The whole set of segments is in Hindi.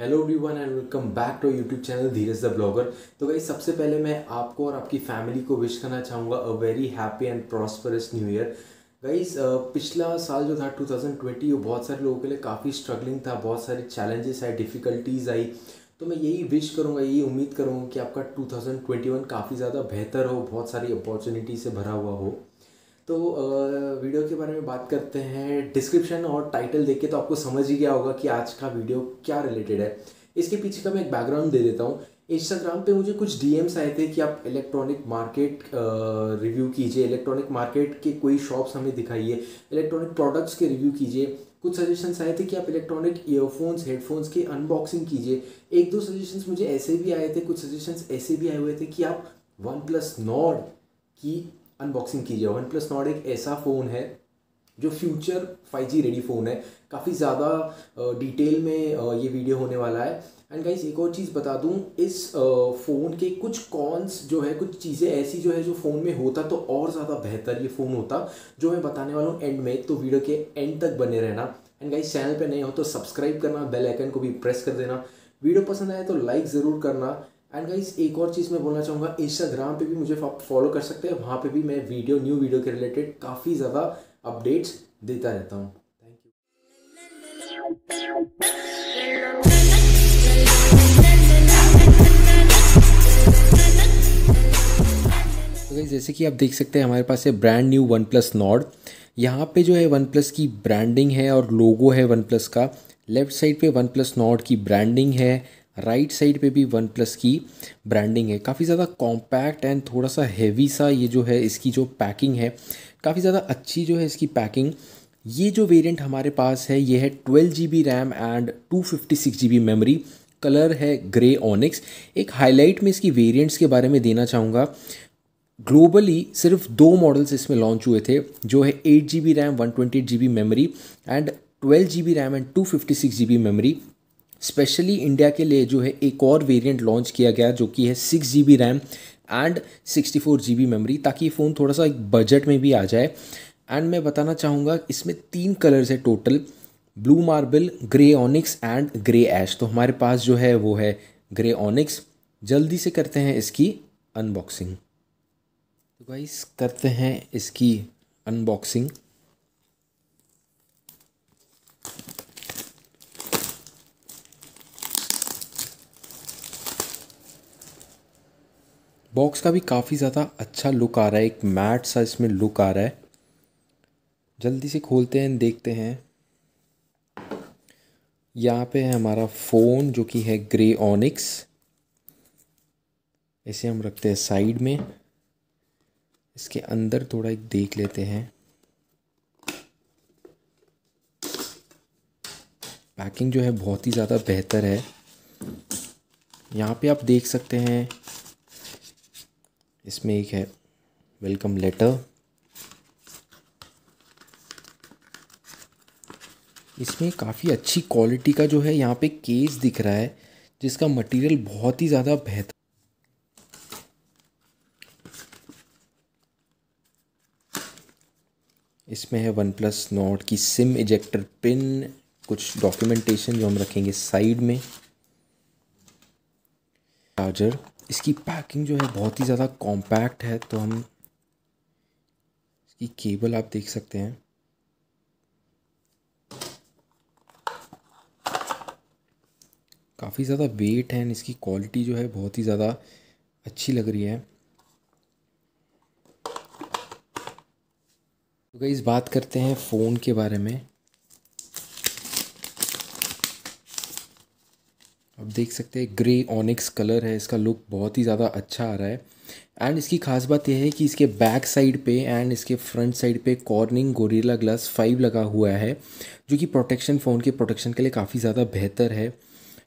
hello everyone and welcome back to YouTube channel Dheeraj the blogger तो भाई सबसे पहले मैं आपको और आपकी फैमिली को विश करना चाहूँगा a very happy and prosperous new year guys पिछला साल जो था 2020 वो बहुत सारे लोगों के लिए काफ़ी स्ट्रगलिंग था बहुत सारे चैलेंजेस आए डिफ़िकल्टीज़ आई तो मैं यही विश करूँगा यही उम्मीद करूँगा कि आपका 2021 काफ़ी ज़्यादा बेहतर हो बहुत सारी अपॉर्चुनिटी से भरा हुआ हो तो वीडियो के बारे में बात करते हैं डिस्क्रिप्शन और टाइटल देख के तो आपको समझ ही गया होगा कि आज का वीडियो क्या रिलेटेड है इसके पीछे का मैं एक बैकग्राउंड दे देता हूँ इंस्टाग्राम पे मुझे कुछ डी आए थे कि आप इलेक्ट्रॉनिक मार्केट रिव्यू कीजिए इलेक्ट्रॉनिक मार्केट के कोई शॉप्स हमें दिखाइए इलेक्ट्रॉनिक प्रोडक्ट्स के रिव्यू कीजिए कुछ सजेशंस आए थे कि आप इलेक्ट्रॉनिक ईयरफोन्स हेडफोन्स की अनबॉक्सिंग कीजिए एक दो सजेशंस मुझे ऐसे भी आए थे कुछ सजेशंस ऐसे भी आए हुए थे कि आप वन प्लस नॉड की अनबॉक्सिंग की जाए वन प्लस नॉट एक ऐसा फ़ोन है जो फ्यूचर 5G रेडी फ़ोन है काफ़ी ज़्यादा डिटेल में ये वीडियो होने वाला है एंड गाइस एक और चीज़ बता दूँ इस फ़ोन के कुछ कॉन्स जो है कुछ चीज़ें ऐसी जो है जो फ़ोन में होता तो और ज़्यादा बेहतर ये फ़ोन होता जो मैं बताने वाला हूँ एंड में तो वीडियो के एंड तक बने रहना एंड गाइस चैनल पे नए हो तो सब्सक्राइब करना बेल आइकन को भी प्रेस कर देना वीडियो पसंद आए तो लाइक ज़रूर करना एंड गाइस एक और चीज़ मैं बोलना चाहूँगा इंस्टाग्राम पे भी मुझे फॉलो कर सकते हैं वहाँ पे भी मैं वीडियो न्यू वीडियो के रिलेटेड काफ़ी ज़्यादा अपडेट्स देता रहता हूँ थैंक यू तो जैसे कि आप देख सकते हैं हमारे पास है brand new OnePlus Nord यहाँ पे जो है वन प्लस की ब्रांडिंग है और लोगो है वन प्लस का लेफ्ट साइड पे वन प्लस नॉड की ब्रांडिंग है राइट साइड पे भी वन प्लस की ब्रांडिंग है काफ़ी ज़्यादा कॉम्पैक्ट एंड थोड़ा सा हेवी सा ये जो है इसकी जो पैकिंग है काफ़ी ज़्यादा अच्छी जो है इसकी पैकिंग ये जो वेरिएंट हमारे पास है ये है twelve G B RAM and two fifty six G B memory colour है ग्रे ऑनिक्स एक हाईलाइट में इसकी वेरियंट्स के बारे में देना चाहूँगा ग्लोबली सिर्फ दो मॉडल्स इसमें लॉन्च हुए थे जो है eight G B RAM one twenty eight G B memory and twelve G B RAM and two fifty six G B memory specially India के लिए जो है एक और वेरिएंट लॉन्च किया गया जो कि है six G B RAM and sixty four G B memory ताकि ये फ़ोन थोड़ा सा एक बजट में भी आ जाए एंड मैं बताना चाहूँगा इसमें तीन कलर्स है total blue marble grey onyx and grey ash तो हमारे पास जो है वो है ग्रे ऑनिक्स जल्दी से करते हैं इसकी अनबॉक्सिंग तो गाइस करते हैं इसकी अनबॉक्सिंग बॉक्स का भी काफ़ी ज़्यादा अच्छा लुक आ रहा है एक मैट सा इसमें लुक आ रहा है जल्दी से खोलते हैं देखते हैं यहाँ पे है हमारा फ़ोन जो कि है ग्रे ऑनिक्स इसे हम रखते हैं साइड में इसके अंदर थोड़ा एक देख लेते हैं पैकिंग जो है बहुत ही ज़्यादा बेहतर है यहाँ पे आप देख सकते हैं इसमें एक है वेलकम लेटर इसमें काफ़ी अच्छी क्वालिटी का जो है यहाँ पे केस दिख रहा है जिसका मटेरियल बहुत ही ज़्यादा बेहतर इसमें है वन प्लस नोट की सिम इजेक्टर पिन कुछ डॉक्यूमेंटेशन जो हम रखेंगे साइड में चार्जर इसकी पैकिंग जो है बहुत ही ज़्यादा कॉम्पैक्ट है तो हम इसकी केबल आप देख सकते हैं काफ़ी ज़्यादा वेट है इसकी क्वालिटी जो है बहुत ही ज़्यादा अच्छी लग रही है तो इस बात करते हैं फ़ोन के बारे में देख सकते हैं ग्रे ऑनिक्स कलर है इसका लुक बहुत ही ज़्यादा अच्छा आ रहा है एंड इसकी खास बात यह है कि इसके बैक साइड पे एंड इसके फ्रंट साइड पे कॉर्निंग गोरिल्ला ग्लास फाइव लगा हुआ है जो कि प्रोटेक्शन फ़ोन के प्रोटेक्शन के लिए काफ़ी ज़्यादा बेहतर है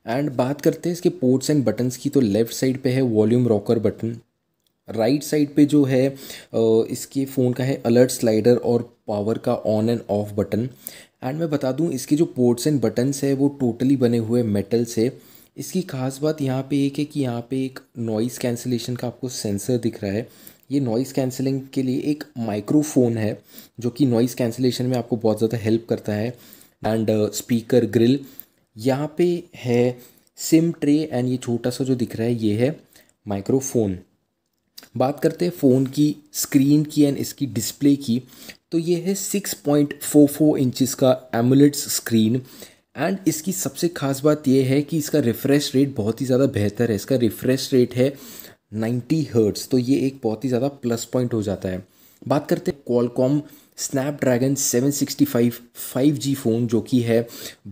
एंड बात करते हैं इसके पोर्ट्स एंड बटन्स की तो लेफ़्ट साइड पे है volume rocker button right side पे जो है इसके फ़ोन का है अलर्ट स्लाइडर और पावर का on and off button and मैं बता दूं इसके जो पोर्ट्स एंड बटन्स है वो टोटली बने हुए मेटल से इसकी खास बात यहाँ पे एक है कि यहाँ पे एक नॉइज़ कैंसिलेशन का आपको सेंसर दिख रहा है ये नॉइज़ कैंसिलिंग के लिए एक माइक्रोफोन है जो कि नॉइज़ कैंसिलेशन में आपको बहुत ज़्यादा हेल्प करता है एंड स्पीकर ग्रिल यहाँ पे है सिम ट्रे एंड ये छोटा सा जो दिख रहा है ये है माइक्रोफोन बात करते हैं फ़ोन की स्क्रीन की एंड इसकी डिस्प्ले की तो ये है 6.44 पॉइंट इंचेस का एमुलेट्स स्क्रीन एंड इसकी सबसे ख़ास बात यह है कि इसका रिफ़्रेश रेट बहुत ही ज़्यादा बेहतर है इसका रिफ़्रेश रेट है 90 हर्ट्स तो ये एक बहुत ही ज़्यादा प्लस पॉइंट हो जाता है बात करते हैं कॉलकॉम स्नैपड्रैगन 765 5G फ़ोन जो कि है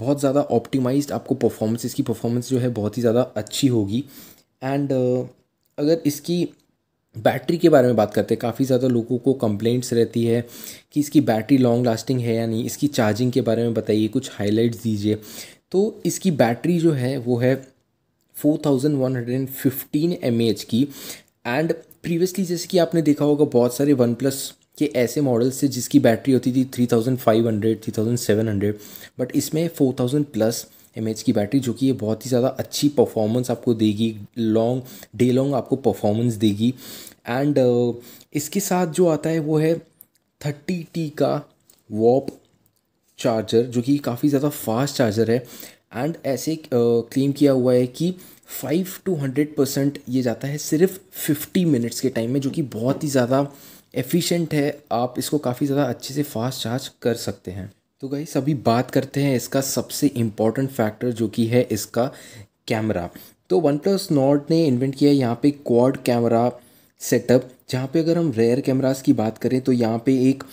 बहुत ज़्यादा ऑप्टिमाइज्ड आपको परफॉर्मेंस इसकी परफॉर्मेंस जो है बहुत ही ज़्यादा अच्छी होगी एंड uh, अगर इसकी बैटरी के बारे में बात करते हैं काफ़ी ज़्यादा लोगों को कंप्लेंट्स रहती है कि इसकी बैटरी लॉन्ग लास्टिंग है या नहीं इसकी चार्जिंग के बारे में बताइए कुछ हाईलाइट्स दीजिए तो इसकी बैटरी जो है वो है 4115 mAh की एंड प्रीवियसली जैसे कि आपने देखा होगा बहुत सारे वन प्लस के ऐसे मॉडल्स से जिसकी बैटरी होती थी 3500 3700 बट इसमें 4000 प्लस एम एच की बैटरी जो कि ये बहुत ही ज़्यादा अच्छी परफॉर्मेंस आपको देगी लॉन्ग डे लॉन्ग आपको परफॉर्मेंस देगी एंड uh, इसके साथ जो आता है वो है थर्टी टी का वॉप चार्जर जो कि काफ़ी ज़्यादा फास्ट चार्जर है एंड ऐसे क्लेम uh, किया हुआ है कि फाइव टू हंड्रेड परसेंट ये जाता है सिर्फ फिफ्टी मिनट्स के टाइम में जो कि बहुत ही ज़्यादा एफिशिएंट है आप इसको काफ़ी ज़्यादा अच्छे से फास्ट चार्ज कर सकते हैं तो गई सभी बात करते हैं इसका सबसे इम्पॉर्टेंट फैक्टर जो कि है इसका कैमरा तो वन प्लस नॉट ने इन्वेंट किया यहाँ पे क्वाड कैमरा सेटअप जहाँ पे अगर हम रेयर कैमरास की बात करें तो यहाँ पे एक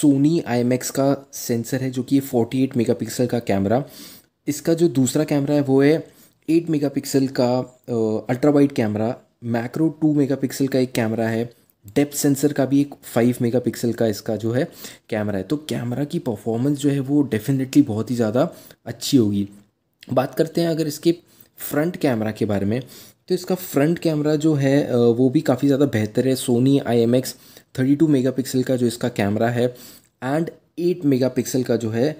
सोनी आई का सेंसर है जो कि 48 मेगापिक्सल का कैमरा इसका जो दूसरा कैमरा है वो है 8 मेगापिक्सल का ultra wide camera macro 2 megapixel का एक कैमरा है डेप्थ सेंसर का भी एक फाइव मेगापिक्सल का इसका जो है कैमरा है तो कैमरा की परफॉर्मेंस जो है वो डेफिनेटली बहुत ही ज़्यादा अच्छी होगी बात करते हैं अगर इसके फ्रंट कैमरा के बारे में तो इसका फ्रंट कैमरा जो है वो भी काफ़ी ज़्यादा बेहतर है Sony I M X thirty two megapixel का जो इसका कैमरा है एंड एट मेगा पिक्सल का जो है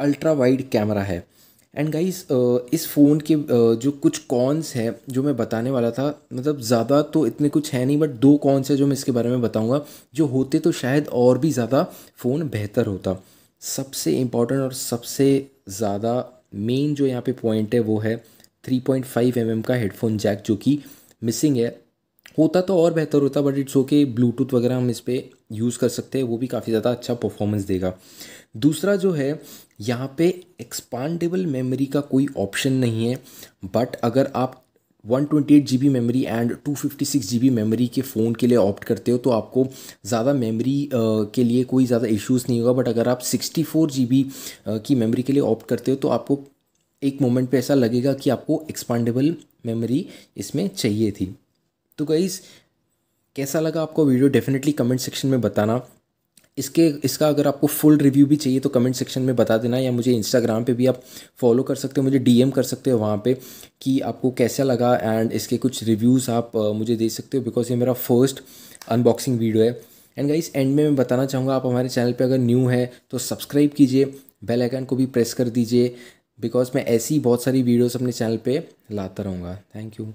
अल्ट्रा वाइड कैमरा है एंड गाइस uh, इस फ़ोन के uh, जो कुछ कॉन्स है जो मैं बताने वाला था मतलब ज़्यादा तो इतने कुछ है नहीं बट दो कॉन्स है जो मैं इसके बारे में बताऊँगा जो होते तो शायद और भी ज़्यादा फ़ोन बेहतर होता सबसे इम्पॉर्टेंट और सबसे ज़्यादा मेन जो यहाँ पे पॉइंट है वो है 3.5 पॉइंट mm का हेडफोन जैक जो कि मिसिंग है होता तो और बेहतर होता बट इट्स ओके ब्लूटूथ वगैरह हम इस पर यूज़ कर सकते हैं वो भी काफ़ी ज़्यादा अच्छा परफॉर्मेंस देगा दूसरा जो है यहाँ पे एक्सपांडेबल मेमोरी का कोई ऑप्शन नहीं है बट अगर आप 128 GB memory and 256 GB memory के फ़ोन के लिए ऑप्ट करते हो तो आपको ज़्यादा मेमोरी के लिए कोई ज़्यादा इश्यूज़ नहीं होगा बट अगर आप 64 जीबी की मेमोरी के लिए ऑप्ट करते हो तो आपको एक मोमेंट पे ऐसा लगेगा कि आपको एक्सपांडेबल मेमोरी इसमें चाहिए थी तो गाइज़ कैसा लगा आपको वीडियो डेफिनेटली कमेंट सेक्शन में बताना इसके इसका अगर आपको फुल रिव्यू भी चाहिए तो कमेंट सेक्शन में बता देना या मुझे इंस्टाग्राम पे भी आप फॉलो कर सकते हो मुझे डीएम कर सकते हो वहाँ पे कि आपको कैसा लगा एंड इसके कुछ रिव्यूज़ आप मुझे दे सकते हो बिकॉज ये मेरा फर्स्ट अनबॉक्सिंग वीडियो है एंड गाइस एंड में मैं बताना चाहूँगा आप हमारे चैनल पर अगर न्यू है तो सब्सक्राइब कीजिए बेल आइकन को भी प्रेस कर दीजिए बिकॉज मैं ऐसी बहुत सारी वीडियोज़ अपने चैनल पर लाता रहूँगा थैंक यू